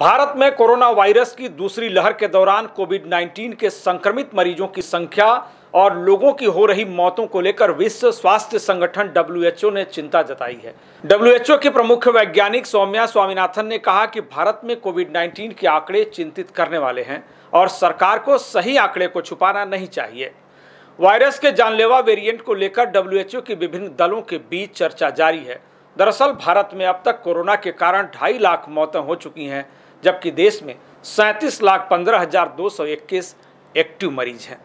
भारत में corona virus की दूसरी लहर के दौरान कोविड 19 के संक्रमित मरीजों की संख्या और लोगों की हो रही मौतों को लेकर विश्व स्वास्थ्य संगठन डब्ल्यू ने चिंता जताई है डब्ल्यू के प्रमुख वैज्ञानिक सौम्या स्वामीनाथन ने कहा कि भारत में कोविड 19 के आंकड़े चिंतित करने वाले हैं और सरकार को सही आंकड़े को छुपाना नहीं चाहिए वायरस के जानलेवा वेरियंट को लेकर डब्ल्यू के विभिन्न दलों के बीच चर्चा जारी है दरअसल भारत में अब तक कोरोना के कारण ढाई लाख मौतें हो चुकी हैं जबकि देश में सैंतीस लाख पंद्रह हजार दो सौ इक्कीस एक्टिव मरीज हैं